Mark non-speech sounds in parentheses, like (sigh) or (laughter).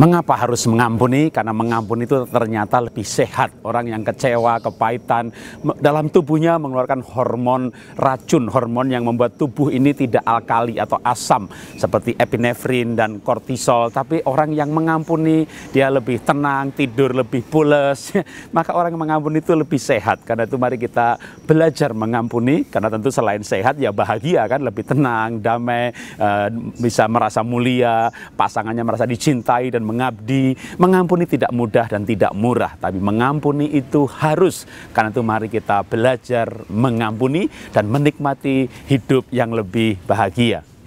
Mengapa harus mengampuni? Karena mengampuni itu ternyata lebih sehat. Orang yang kecewa, kepahitan, dalam tubuhnya mengeluarkan hormon racun, hormon yang membuat tubuh ini tidak alkali atau asam seperti epinefrin dan kortisol. Tapi orang yang mengampuni, dia lebih tenang, tidur lebih pules. (laughs) Maka orang yang mengampuni itu lebih sehat. Karena itu mari kita belajar mengampuni karena tentu selain sehat ya bahagia kan, lebih tenang, damai, eh, bisa merasa mulia, pasangannya merasa dicintai dan mengabdi. Mengampuni tidak mudah dan tidak murah, tapi mengampuni itu harus. Karena itu mari kita belajar mengampuni dan menikmati hidup yang lebih bahagia.